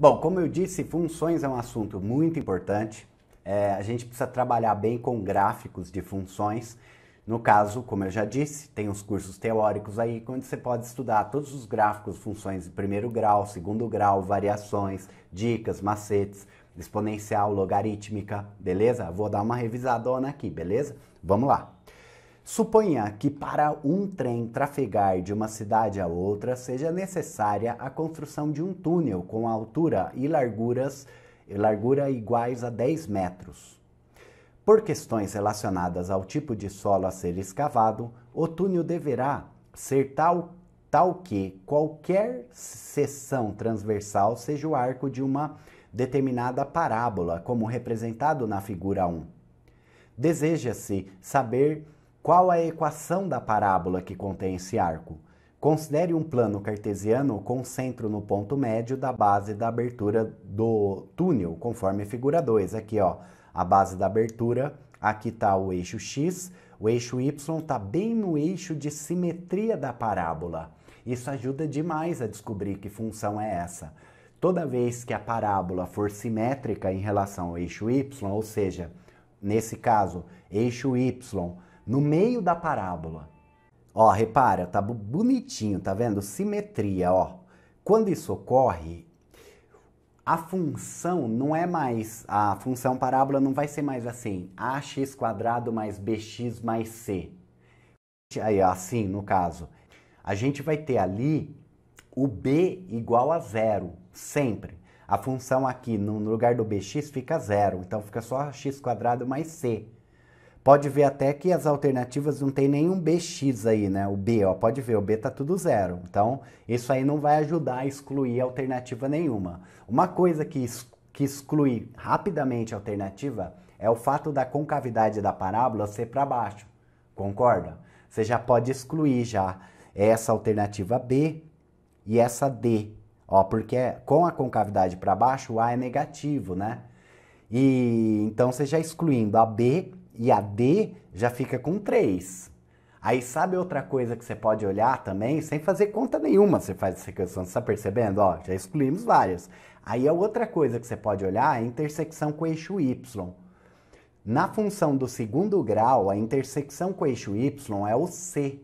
Bom, como eu disse, funções é um assunto muito importante. É, a gente precisa trabalhar bem com gráficos de funções. No caso, como eu já disse, tem os cursos teóricos aí, onde você pode estudar todos os gráficos, funções de primeiro grau, segundo grau, variações, dicas, macetes, exponencial, logarítmica, beleza? Vou dar uma revisadona aqui, beleza? Vamos lá! Suponha que para um trem trafegar de uma cidade a outra seja necessária a construção de um túnel com altura e larguras largura iguais a 10 metros. Por questões relacionadas ao tipo de solo a ser escavado, o túnel deverá ser tal, tal que qualquer seção transversal seja o arco de uma determinada parábola, como representado na figura 1. Deseja-se saber qual a equação da parábola que contém esse arco? Considere um plano cartesiano com centro no ponto médio da base da abertura do túnel, conforme figura 2. Aqui, ó, a base da abertura, aqui está o eixo x, o eixo y está bem no eixo de simetria da parábola. Isso ajuda demais a descobrir que função é essa. Toda vez que a parábola for simétrica em relação ao eixo y, ou seja, nesse caso, eixo y no meio da parábola. Ó, repara, tá bonitinho, tá vendo? Simetria, ó. Quando isso ocorre, a função não é mais a função parábola não vai ser mais assim, ax quadrado mais bx mais c. Aí, assim, no caso, a gente vai ter ali o b igual a zero, sempre. A função aqui no lugar do bx fica zero, então fica só x quadrado mais c. Pode ver até que as alternativas não tem nenhum BX aí, né? O B, ó, pode ver, o B tá tudo zero. Então, isso aí não vai ajudar a excluir alternativa nenhuma. Uma coisa que, que exclui rapidamente a alternativa é o fato da concavidade da parábola ser para baixo. Concorda? Você já pode excluir já essa alternativa B e essa D. Ó, porque é, com a concavidade para baixo, o A é negativo, né? E então você já excluindo a B e a D já fica com 3. Aí sabe outra coisa que você pode olhar também, sem fazer conta nenhuma você faz essa questão, você está percebendo? Ó, já excluímos várias. Aí a outra coisa que você pode olhar é a intersecção com o eixo Y. Na função do segundo grau, a intersecção com o eixo Y é o C.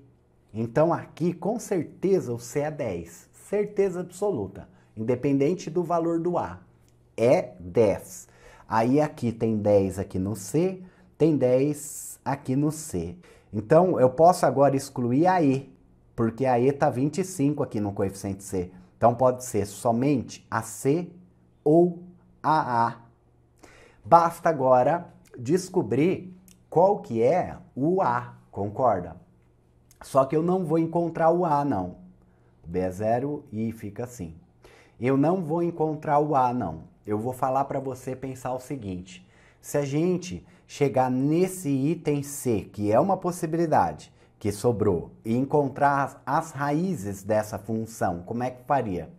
Então aqui, com certeza, o C é 10. Certeza absoluta, independente do valor do A. É 10. Aí aqui tem 10 aqui no C, tem 10 aqui no C. Então, eu posso agora excluir a E, porque a E está 25 aqui no coeficiente C. Então, pode ser somente a C ou a A. Basta agora descobrir qual que é o A, concorda? Só que eu não vou encontrar o A, não. B é zero e fica assim. Eu não vou encontrar o A, não. Eu vou falar para você pensar o seguinte. Se a gente chegar nesse item C, que é uma possibilidade que sobrou, e encontrar as, as raízes dessa função, como é que faria?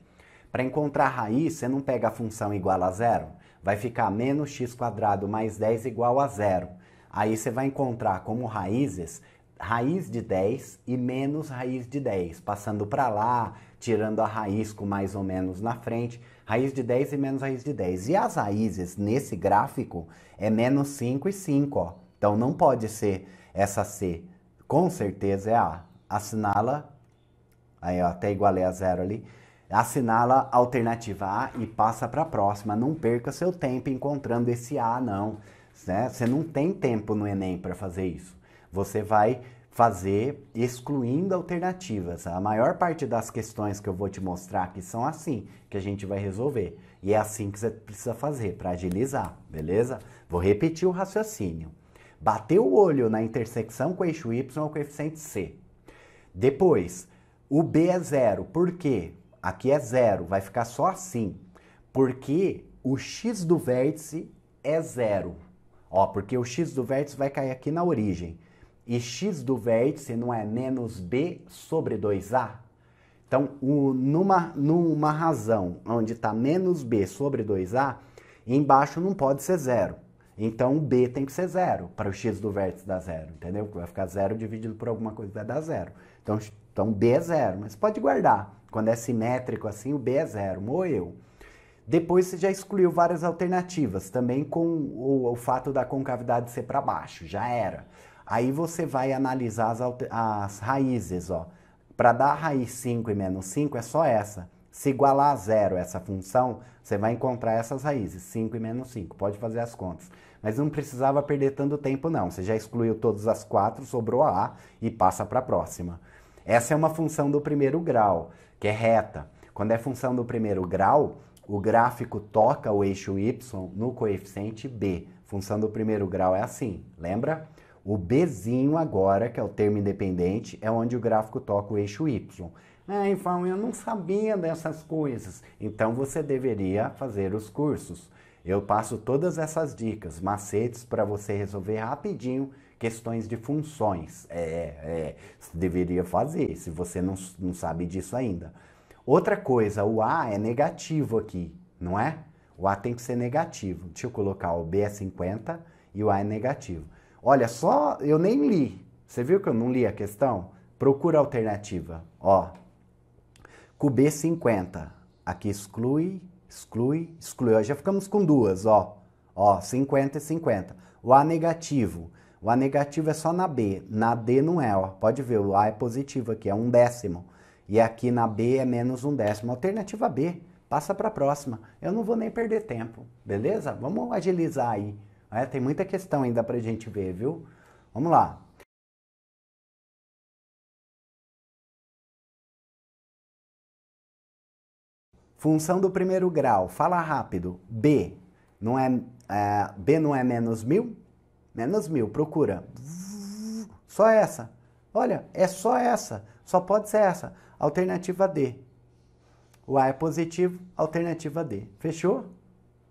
Para encontrar a raiz, você não pega a função igual a zero, vai ficar menos x quadrado mais 10 igual a zero. Aí você vai encontrar como raízes raiz de 10 e menos raiz de 10, passando para lá, tirando a raiz com mais ou menos na frente raiz de 10 e menos raiz de 10. E as raízes nesse gráfico é menos 5 e 5, ó. Então não pode ser essa C. Com certeza é A. Assinala, aí eu até igualei a zero ali. Assinala a alternativa A e passa para a próxima. Não perca seu tempo encontrando esse A, não. Né? Você não tem tempo no Enem para fazer isso. Você vai fazer excluindo alternativas. A maior parte das questões que eu vou te mostrar aqui são assim que a gente vai resolver. E é assim que você precisa fazer para agilizar, beleza? Vou repetir o raciocínio. Bateu o olho na intersecção com o eixo Y o coeficiente C. Depois, o B é zero. Por quê? Aqui é zero, vai ficar só assim. Porque o X do vértice é zero. Ó, porque o X do vértice vai cair aqui na origem e x do vértice não é menos b sobre 2a? Então, o, numa, numa razão onde está menos b sobre 2a, embaixo não pode ser zero. Então, o b tem que ser zero para o x do vértice dar zero, entendeu? Vai ficar zero dividido por alguma coisa, vai dar zero. Então, então b é zero, mas pode guardar. Quando é simétrico assim, o b é zero, moeu. Depois você já excluiu várias alternativas, também com o, o fato da concavidade ser para baixo, já era. Aí você vai analisar as, as raízes, ó. Para dar raiz 5 e menos 5 é só essa. Se igualar a zero essa função, você vai encontrar essas raízes, 5 e menos 5. Pode fazer as contas. Mas não precisava perder tanto tempo, não. Você já excluiu todas as quatro, sobrou a A e passa para a próxima. Essa é uma função do primeiro grau, que é reta. Quando é função do primeiro grau, o gráfico toca o eixo y no coeficiente b. Função do primeiro grau é assim, lembra? O Bzinho agora, que é o termo independente, é onde o gráfico toca o eixo Y. Ah, é, Infão, eu não sabia dessas coisas. Então você deveria fazer os cursos. Eu passo todas essas dicas, macetes para você resolver rapidinho questões de funções. É, é, deveria fazer, se você não, não sabe disso ainda. Outra coisa, o A é negativo aqui, não é? O A tem que ser negativo. Deixa eu colocar o B é 50 e o A é negativo. Olha, só eu nem li. Você viu que eu não li a questão? Procura alternativa. Ó. QB50. Aqui exclui, exclui, exclui. Ó, já ficamos com duas, ó. Ó, 50 e 50. O A negativo. O A negativo é só na B. Na D não é, ó. Pode ver, o A é positivo aqui, é um décimo. E aqui na B é menos um décimo. Alternativa B. Passa para a próxima. Eu não vou nem perder tempo, beleza? Vamos agilizar aí. É, tem muita questão ainda para a gente ver, viu? Vamos lá. Função do primeiro grau, fala rápido. B não é, é B não é menos mil? Menos mil, procura. Só essa. Olha, é só essa. Só pode ser essa. Alternativa D. O A é positivo, alternativa D. Fechou?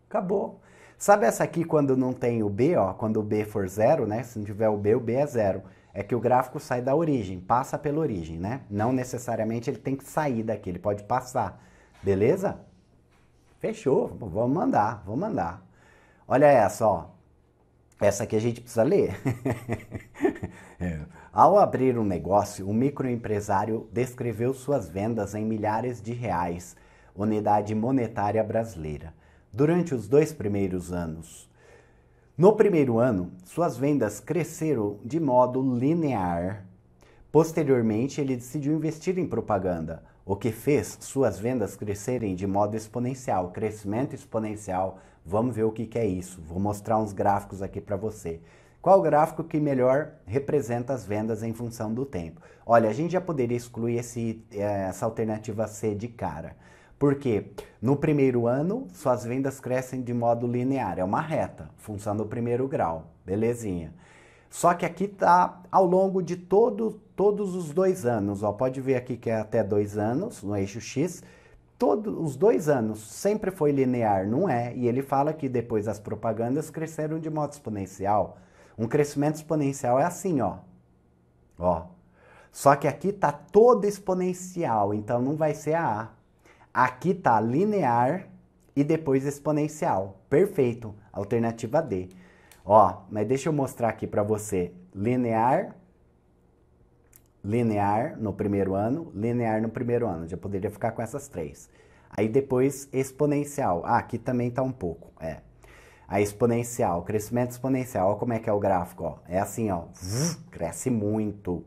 Acabou. Sabe essa aqui quando não tem o B, ó, quando o B for zero, né? Se não tiver o B, o B é zero. É que o gráfico sai da origem, passa pela origem, né? Não necessariamente ele tem que sair daqui, ele pode passar. Beleza? Fechou, vamos mandar, vamos mandar. Olha essa, ó. Essa aqui a gente precisa ler. é. Ao abrir um negócio, o um microempresário descreveu suas vendas em milhares de reais, unidade monetária brasileira durante os dois primeiros anos. No primeiro ano, suas vendas cresceram de modo linear. Posteriormente, ele decidiu investir em propaganda, o que fez suas vendas crescerem de modo exponencial, crescimento exponencial. Vamos ver o que, é isso. Vou mostrar uns gráficos aqui para você. Qual gráfico que melhor representa as vendas em função do tempo? Olha, a gente já poderia excluir esse, eh, essa alternativa C de cara. Porque no primeiro ano, suas vendas crescem de modo linear, é uma reta, função do primeiro grau, belezinha. Só que aqui tá ao longo de todo, todos os dois anos, ó, pode ver aqui que é até dois anos no eixo X, todos os dois anos sempre foi linear, não é? E ele fala que depois as propagandas cresceram de modo exponencial. Um crescimento exponencial é assim, ó. Ó. Só que aqui tá todo exponencial, então não vai ser a A. Aqui tá linear e depois exponencial. Perfeito. Alternativa D. Ó, mas deixa eu mostrar aqui para você. Linear, linear no primeiro ano, linear no primeiro ano. Já poderia ficar com essas três. Aí depois exponencial. Ah, aqui também tá um pouco, é. A exponencial, crescimento exponencial. Olha como é que é o gráfico, ó. É assim, ó. Cresce muito.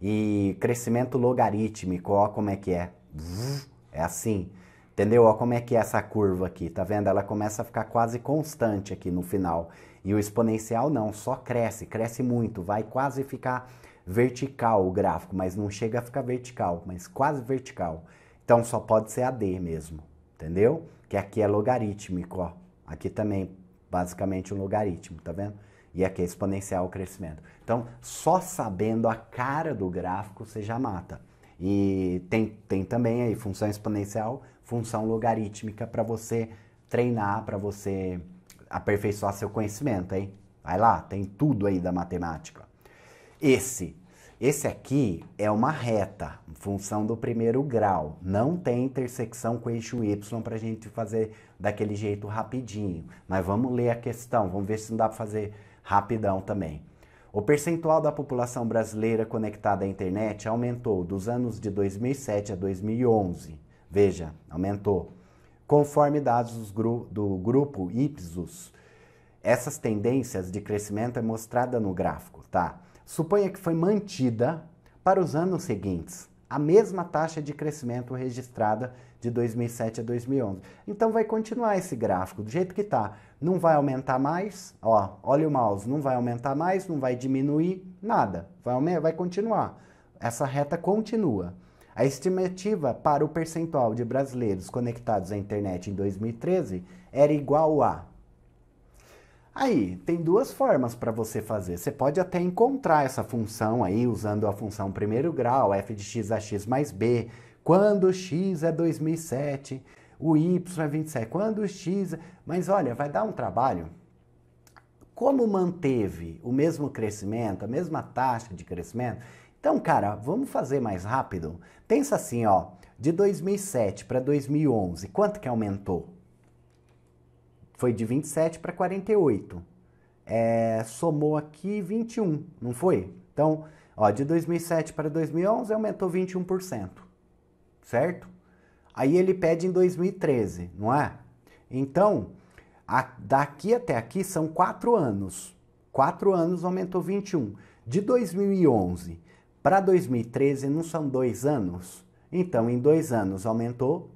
E crescimento logarítmico, ó como é que é. É assim. Entendeu? Olha como é que é essa curva aqui, tá vendo? Ela começa a ficar quase constante aqui no final. E o exponencial não, só cresce, cresce muito, vai quase ficar vertical o gráfico, mas não chega a ficar vertical, mas quase vertical. Então só pode ser AD mesmo, entendeu? Que aqui é logarítmico, ó. Aqui também, basicamente, um logaritmo, tá vendo? E aqui é exponencial o crescimento. Então, só sabendo a cara do gráfico, você já mata. E tem, tem também aí função exponencial, função logarítmica para você treinar, para você aperfeiçoar seu conhecimento, hein? Vai lá, tem tudo aí da matemática. Esse, esse aqui é uma reta, função do primeiro grau. Não tem intersecção com eixo y para a gente fazer daquele jeito rapidinho. Mas vamos ler a questão, vamos ver se não dá para fazer rapidão também. O percentual da população brasileira conectada à internet aumentou dos anos de 2007 a 2011. Veja, aumentou. Conforme dados do grupo Ipsos, essas tendências de crescimento é mostrada no gráfico, tá? Suponha que foi mantida para os anos seguintes a mesma taxa de crescimento registrada de 2007 a 2011. Então vai continuar esse gráfico do jeito que está. Não vai aumentar mais, ó, olha o mouse, não vai aumentar mais, não vai diminuir, nada. Vai, vai continuar. Essa reta continua. A estimativa para o percentual de brasileiros conectados à internet em 2013 era igual a Aí, tem duas formas para você fazer. Você pode até encontrar essa função aí usando a função primeiro grau, f de x a x mais b, quando x é 2007, o y é 27, quando x... Mas olha, vai dar um trabalho. Como manteve o mesmo crescimento, a mesma taxa de crescimento, então, cara, vamos fazer mais rápido? Pensa assim, ó, de 2007 para 2011, quanto que aumentou? foi de 27 para 48. É, somou aqui 21, não foi? Então, ó, de 2007 para 2011 aumentou 21%, certo? Aí ele pede em 2013, não é? Então, a, daqui até aqui são quatro anos. Quatro anos aumentou 21. De 2011 para 2013 não são dois anos? Então, em dois anos aumentou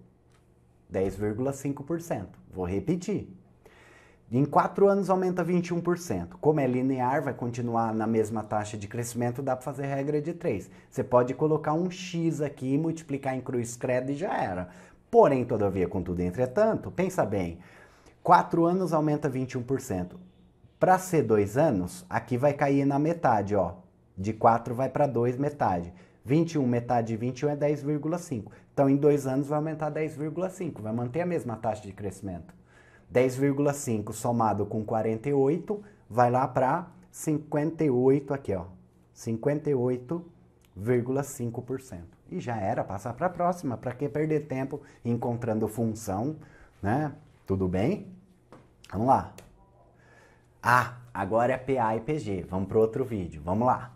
10,5%. Vou repetir. Em quatro anos aumenta 21%. Como é linear, vai continuar na mesma taxa de crescimento, dá para fazer regra de 3. Você pode colocar um X aqui, multiplicar em cruz credo e já era. Porém, todavia, contudo, entretanto, pensa bem. Quatro anos aumenta 21%. Para ser dois anos, aqui vai cair na metade, ó. De 4 vai para 2, metade. 21, metade de 21 é 10,5. Então, em dois anos vai aumentar 10,5. Vai manter a mesma taxa de crescimento. 10,5 somado com 48 vai lá para 58 aqui, ó. 58,5%. E já era passar para a próxima, para que perder tempo encontrando função, né? Tudo bem? Vamos lá. Ah, agora é PA e PG. Vamos para outro vídeo. Vamos lá.